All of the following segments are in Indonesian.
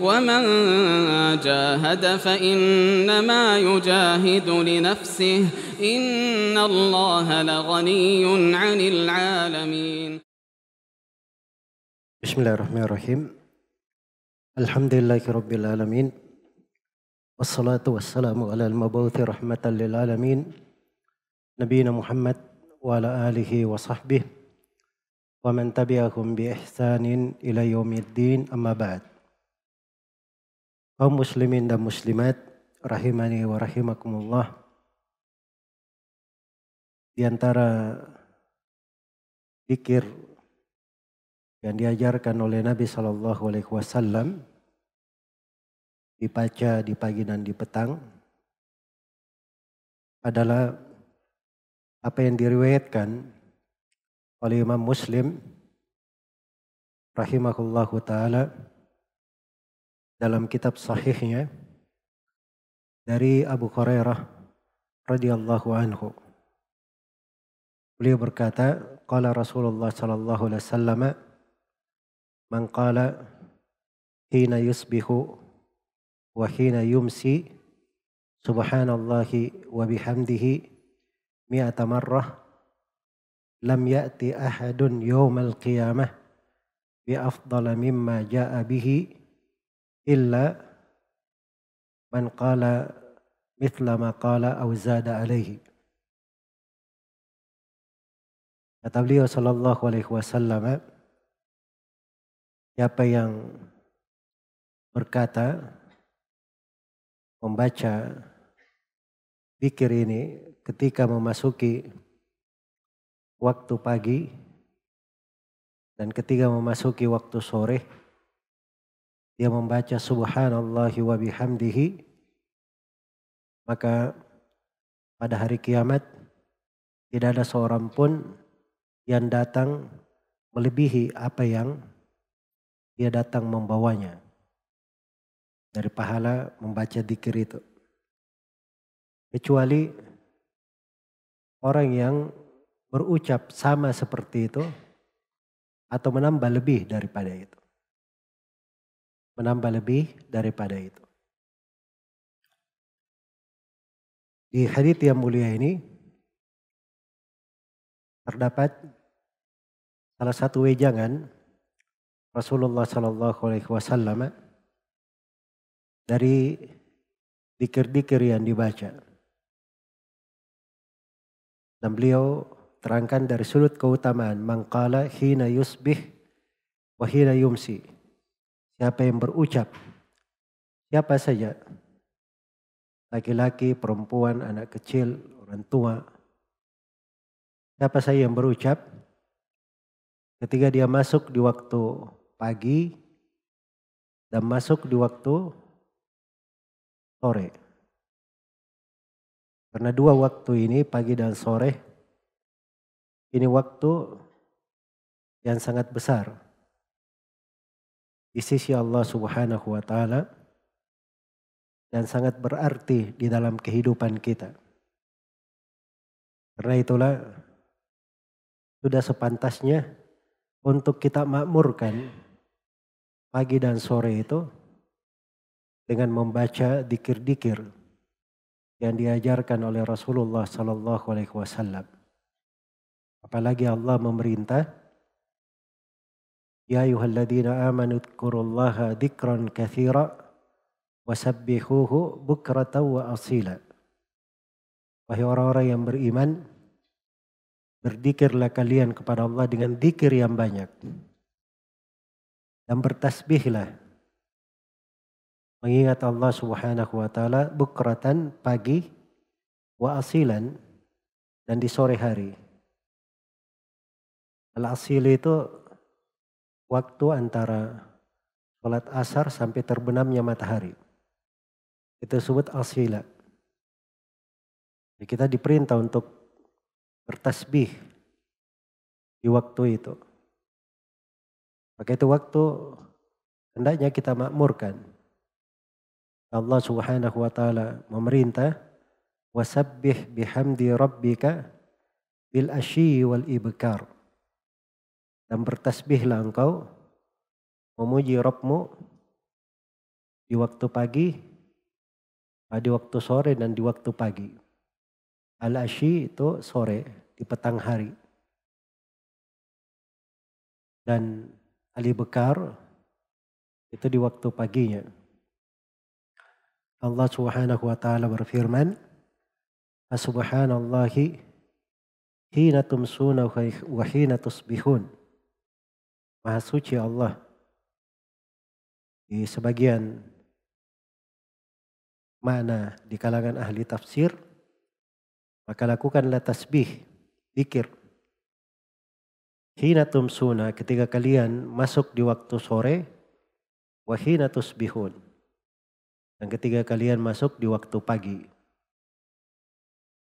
ومن جاهد فإنما يجاهد لنفسه إن الله لغني عن العالمين بسم الله الرحمن الرحيم الحمد لله رب العالمين والصلاة والسلام على المبعوث رحمة للعالمين نبينا محمد وعلى آله وصحبه ومن تبعهم بإحسان إلى يوم الدين أما بعد kaum muslimin dan muslimat rahimani wa rahimakumullah di antara pikir yang diajarkan oleh Nabi Shallallahu Alaihi Wasallam dibaca di pagi dan di petang adalah apa yang diriwayatkan oleh Imam Muslim rahimahullahu taala dalam kitab sahihnya dari Abu Hurairah radhiyallahu anhu. Beliau berkata, qala Rasulullah sallallahu alaihi wasallam man qala hina yusbihu wa hina yumsi subhanallahi wa bihamdihi mi'ata marrah lam ya'ti ahadun yawmal qiyamah bi afdala mimma ja'a bihi illa man qala mithla ma qala aw zada alaihi. Kata beliau sallallahu alaihi wasallam, siapa yang berkata membaca pikir ini ketika memasuki waktu pagi dan ketika memasuki waktu sore dia membaca subhanallah wa bihamdihi maka pada hari kiamat tidak ada seorang pun yang datang melebihi apa yang dia datang membawanya dari pahala membaca dikir itu kecuali orang yang berucap sama seperti itu atau menambah lebih daripada itu menambah lebih daripada itu. Di hadits yang mulia ini terdapat salah satu wejangan Rasulullah Shallallahu Alaihi Wasallam dari dikir-dikir yang dibaca. Dan beliau terangkan dari sudut keutamaan mangkala hina yusbih wa hina yumsi Siapa yang berucap? Siapa saja? Laki-laki, perempuan, anak kecil, orang tua. Siapa saja yang berucap? Ketika dia masuk di waktu pagi dan masuk di waktu sore. Karena dua waktu ini, pagi dan sore, ini waktu yang sangat besar di sisi Allah Subhanahu wa taala dan sangat berarti di dalam kehidupan kita. Karena itulah sudah sepantasnya untuk kita makmurkan pagi dan sore itu dengan membaca dikir-dikir yang diajarkan oleh Rasulullah Sallallahu Alaihi Wasallam. Apalagi Allah memerintah يا أيها الذين آمنوا اذكروا الله ذكرا كثيرا وسبحوه بكرة وأصيلا Wahai orang-orang yang beriman, berdikirlah kalian kepada Allah dengan dikir yang banyak. Dan bertasbihlah. Mengingat Allah subhanahu wa ta'ala bukratan pagi wa asilan dan di sore hari. Al-asil itu waktu antara sholat asar sampai terbenamnya matahari. Itu disebut asila. Jadi kita diperintah untuk bertasbih di waktu itu. Maka itu waktu hendaknya kita makmurkan. Allah Subhanahu wa taala memerintah wasabbih bihamdi rabbika bil ashi wal ibkar dan bertasbihlah engkau memuji Robmu di waktu pagi, ah, di waktu sore dan di waktu pagi. Al-Ashi itu sore, di petang hari. Dan Ali Bekar itu di waktu paginya. Allah subhanahu wa ta'ala berfirman, Subhanallahi hina tumsuna wa hina tusbihun. Maha suci Allah. Di sebagian mana di kalangan ahli tafsir, maka lakukanlah tasbih, dikir, Hina tumsuna ketika kalian masuk di waktu sore, wahina tusbihun. Dan ketika kalian masuk di waktu pagi.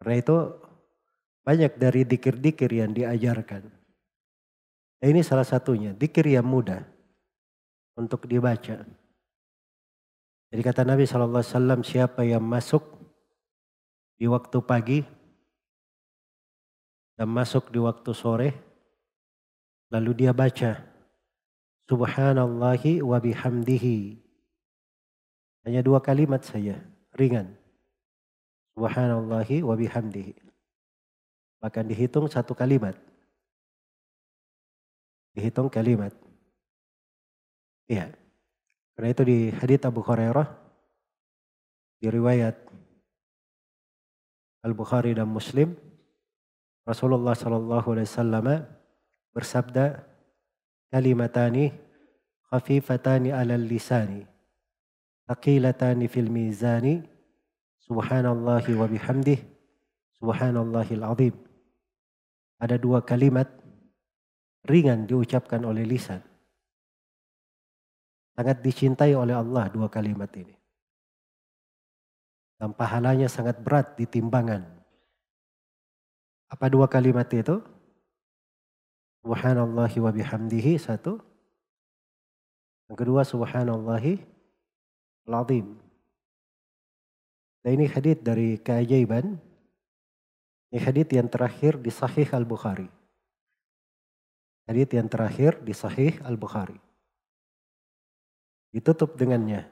Karena itu banyak dari dikir-dikir yang diajarkan. Nah, ini salah satunya, dikir yang mudah untuk dibaca. Jadi kata Nabi SAW, siapa yang masuk di waktu pagi dan masuk di waktu sore, lalu dia baca, Subhanallahi wa bihamdihi. Hanya dua kalimat saja, ringan. Subhanallahi wa bihamdihi. Bahkan dihitung satu kalimat dihitung kalimat. Iya. Karena itu di hadits Abu Hurairah di riwayat Al-Bukhari dan Muslim Rasulullah Shallallahu alaihi wasallam bersabda kalimatani khafifatani alal lisani taqilatani fil mizani subhanallahi wa bihamdih subhanallahil azim ada dua kalimat ringan diucapkan oleh lisan. Sangat dicintai oleh Allah dua kalimat ini. Dan pahalanya sangat berat di timbangan. Apa dua kalimat itu? Subhanallahi wa bihamdihi satu. Yang kedua subhanallahi al-azim. Dan ini hadith dari keajaiban. Ini hadith yang terakhir di Sahih Al-Bukhari. Hadith yang terakhir di Sahih Al-Bukhari. Ditutup dengannya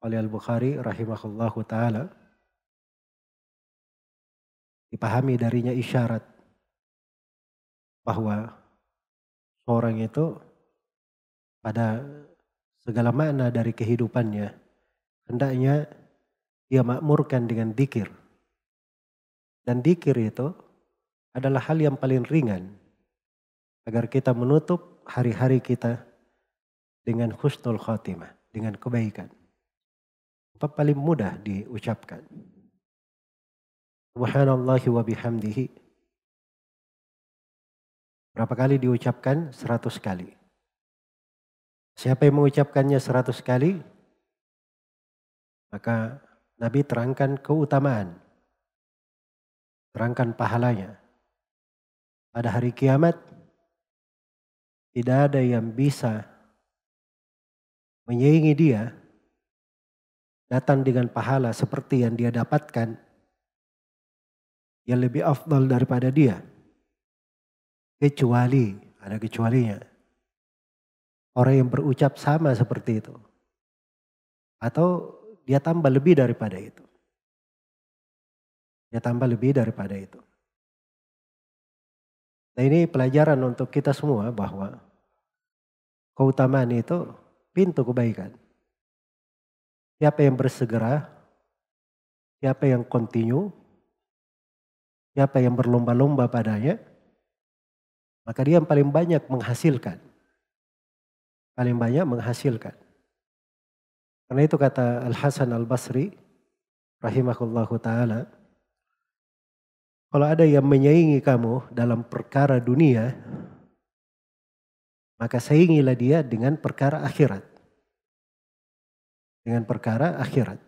oleh Al-Bukhari rahimahullahu taala dipahami darinya isyarat bahwa orang itu pada segala makna dari kehidupannya hendaknya dia makmurkan dengan dikir dan dikir itu adalah hal yang paling ringan agar kita menutup hari-hari kita dengan khusnul khotimah, dengan kebaikan. Apa paling mudah diucapkan? Subhanallah wa bihamdihi. Berapa kali diucapkan? seratus kali. Siapa yang mengucapkannya seratus kali? Maka Nabi terangkan keutamaan. Terangkan pahalanya. Pada hari kiamat tidak ada yang bisa menyaingi dia datang dengan pahala seperti yang dia dapatkan yang lebih afdal daripada dia. Kecuali, ada kecualinya. Orang yang berucap sama seperti itu. Atau dia tambah lebih daripada itu. Dia tambah lebih daripada itu. Nah ini pelajaran untuk kita semua bahwa keutamaan itu pintu kebaikan. Siapa yang bersegera, siapa yang kontinu, siapa yang berlomba-lomba padanya, maka dia yang paling banyak menghasilkan. Paling banyak menghasilkan. Karena itu kata Al-Hasan Al-Basri, rahimahullahu ta'ala, kalau ada yang menyaingi kamu dalam perkara dunia, maka saingilah dia dengan perkara akhirat. Dengan perkara akhirat.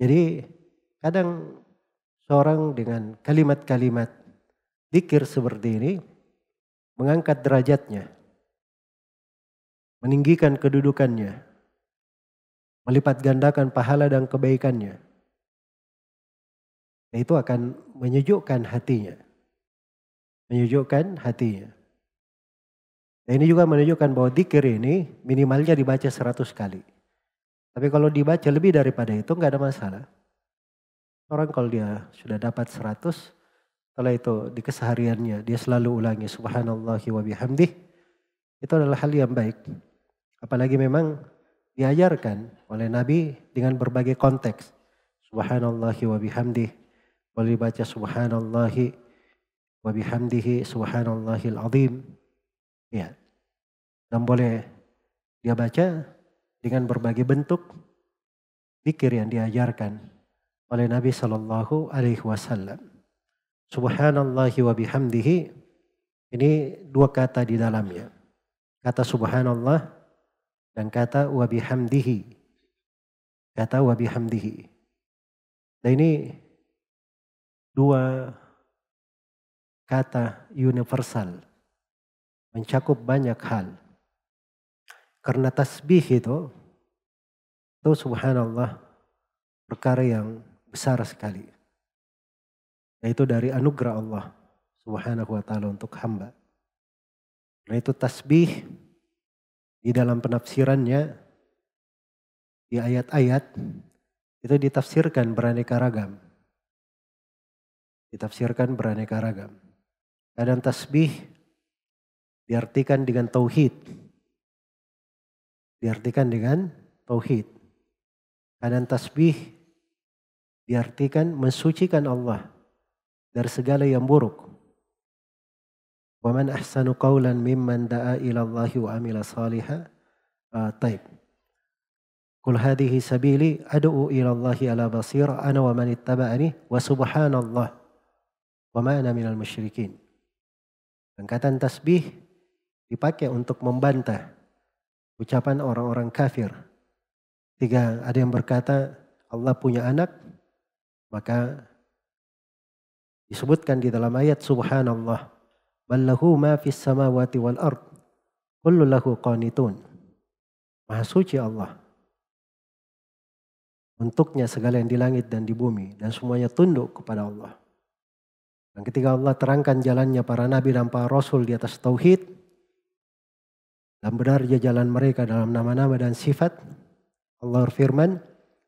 Jadi kadang seorang dengan kalimat-kalimat dikir seperti ini mengangkat derajatnya, meninggikan kedudukannya, melipat gandakan pahala dan kebaikannya. Nah, itu akan menyejukkan hatinya. Menyejukkan hatinya. Dan nah, ini juga menunjukkan bahwa dikir ini minimalnya dibaca 100 kali. Tapi kalau dibaca lebih daripada itu nggak ada masalah. Orang kalau dia sudah dapat 100, setelah itu di kesehariannya dia selalu ulangi subhanallah wa bihamdih. Itu adalah hal yang baik. Apalagi memang diajarkan oleh Nabi dengan berbagai konteks. Subhanallah wa bihamdih boleh baca subhanallahi wa bihamdihi subhanallahil azim. Ya. Dan boleh dia baca dengan berbagai bentuk pikir yang diajarkan oleh Nabi Shallallahu Alaihi Wasallam. Subhanallahi wa bihamdihi ini dua kata di dalamnya. Kata subhanallah dan kata wa bihamdihi. Kata wa bihamdihi. Dan ini dua kata universal mencakup banyak hal. Karena tasbih itu itu subhanallah perkara yang besar sekali. Yaitu dari anugerah Allah subhanahu wa ta'ala untuk hamba. Karena itu tasbih di dalam penafsirannya di ayat-ayat itu ditafsirkan beraneka ragam ditafsirkan beraneka ragam. Kadang tasbih diartikan dengan tauhid. Diartikan dengan tauhid. Kadang tasbih diartikan mensucikan Allah dari segala yang buruk. Wa man ahsanu qawlan mimman da'a ila Allah wa amila saliha. Uh, taib. Kul hadihi sabili adu'u ila Allahi ala basira ana wa man ittaba'ani wa subhanallah. Wa ma minal musyrikin. Angkatan tasbih dipakai untuk membantah ucapan orang-orang kafir. Tiga, ada yang berkata Allah punya anak, maka disebutkan di dalam ayat subhanallah. Ballahu ma fis samawati wal ard. Kullu lahu qanitun. Maha suci Allah. Untuknya segala yang di langit dan di bumi dan semuanya tunduk kepada Allah. Dan ketika Allah terangkan jalannya para nabi dan para rasul di atas tauhid dan benar dia jalan mereka dalam nama-nama dan sifat, Allah Firman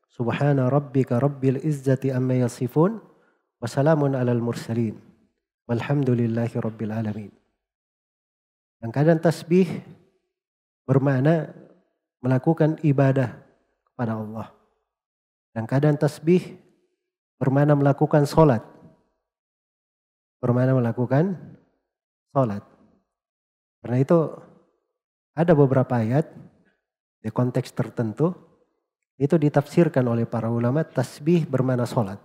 "Subhana rabbika rabbil izzati amma yasifun wa salamun alal mursalin. Walhamdulillahi rabbil alamin." Dan kadang tasbih bermakna melakukan ibadah kepada Allah. Dan kadang tasbih bermakna melakukan solat bermana melakukan sholat. Karena itu ada beberapa ayat di konteks tertentu itu ditafsirkan oleh para ulama tasbih bermana sholat.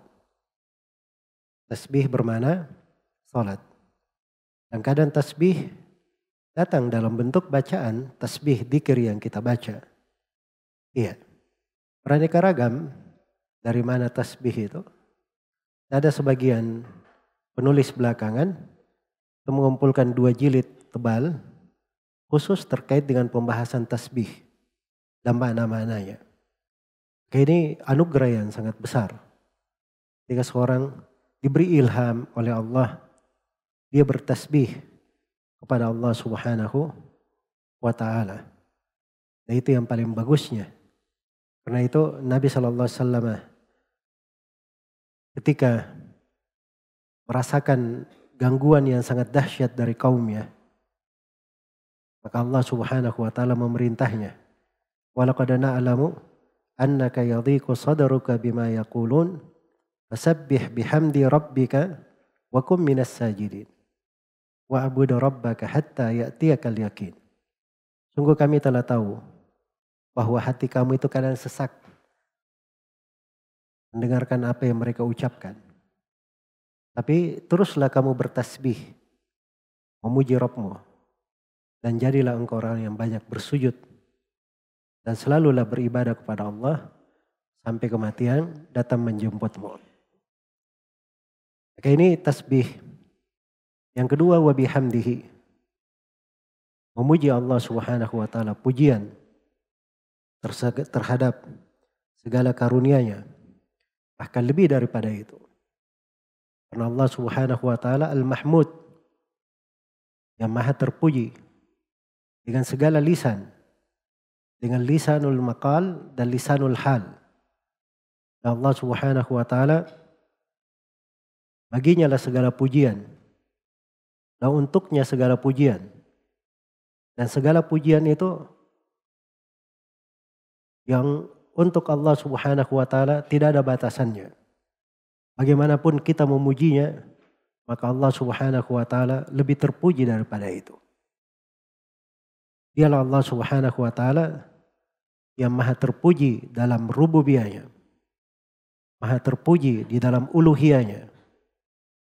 Tasbih bermana sholat. Dan kadang tasbih datang dalam bentuk bacaan tasbih dikir yang kita baca. Iya. Beraneka ragam dari mana tasbih itu. Ada sebagian penulis belakangan mengumpulkan dua jilid tebal khusus terkait dengan pembahasan tasbih dan makna-maknanya. ini anugerah yang sangat besar. Ketika seorang diberi ilham oleh Allah, dia bertasbih kepada Allah Subhanahu wa taala. Nah, itu yang paling bagusnya. Karena itu Nabi Shallallahu alaihi wasallam ketika merasakan gangguan yang sangat dahsyat dari kaumnya. Maka Allah Subhanahu wa taala memerintahnya, "Walaqad na'lamu annaka yadhiqu sadruka bima yaqulun fasabbih bihamdi rabbika wa kum minas sajidin wa abudu rabbaka hatta ya'tiyakal yaqin." Sungguh kami telah tahu bahwa hati kamu itu kadang sesak mendengarkan apa yang mereka ucapkan. Tapi teruslah kamu bertasbih, memuji Robmu, dan jadilah engkau orang yang banyak bersujud dan selalulah beribadah kepada Allah sampai kematian datang menjemputmu. Oke ini tasbih. Yang kedua wabihamdihi. Memuji Allah Subhanahu wa taala pujian terhadap segala karunia-Nya. Bahkan lebih daripada itu. Karena Allah Subhanahu wa taala Al-Mahmud yang Maha terpuji dengan segala lisan dengan lisanul maqal dan lisanul hal. Dan Allah Subhanahu wa taala baginya lah segala pujian. Dan untuknya segala pujian. Dan segala pujian itu yang untuk Allah Subhanahu wa taala tidak ada batasannya bagaimanapun kita memujinya, maka Allah Subhanahu wa taala lebih terpuji daripada itu. Dialah Allah Subhanahu wa taala yang maha terpuji dalam rububianya. Maha terpuji di dalam uluhianya,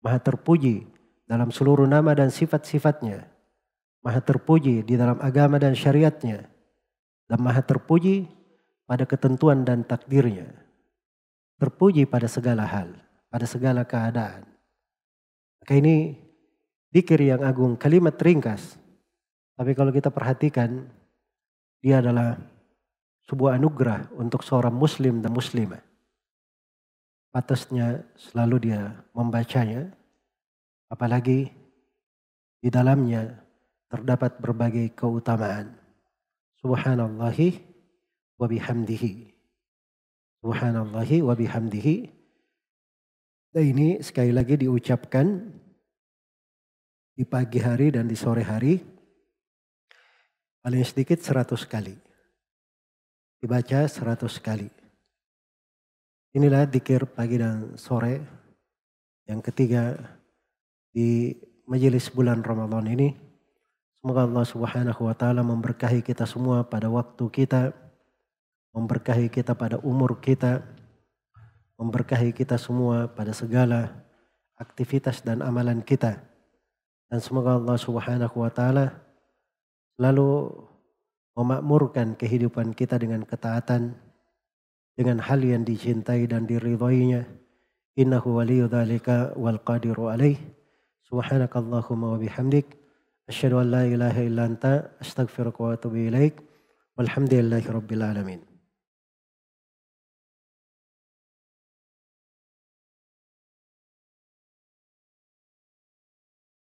Maha terpuji dalam seluruh nama dan sifat-sifatnya. Maha terpuji di dalam agama dan syariatnya. Dan maha terpuji pada ketentuan dan takdirnya. Terpuji pada segala hal pada segala keadaan. Maka ini dikir yang agung, kalimat ringkas. Tapi kalau kita perhatikan, dia adalah sebuah anugerah untuk seorang muslim dan muslimah. Patasnya selalu dia membacanya, apalagi di dalamnya terdapat berbagai keutamaan. Subhanallahi wa bihamdihi. Subhanallahi wa bihamdihi Nah ini sekali lagi diucapkan di pagi hari dan di sore hari paling sedikit 100 kali. Dibaca 100 kali. Inilah dikir pagi dan sore yang ketiga di majelis bulan Ramadan ini. Semoga Allah Subhanahu wa taala memberkahi kita semua pada waktu kita, memberkahi kita pada umur kita, memberkahi kita semua pada segala aktivitas dan amalan kita. Dan semoga Allah Subhanahu wa taala selalu memakmurkan kehidupan kita dengan ketaatan dengan hal yang dicintai dan diridhoinya. Innahu waliyu dhalika wal qadiru alaih. Subhanakallahumma wa bihamdik asyhadu an la ilaha illa anta astaghfiruka wa atubu ilaih. Walhamdulillahi rabbil alamin.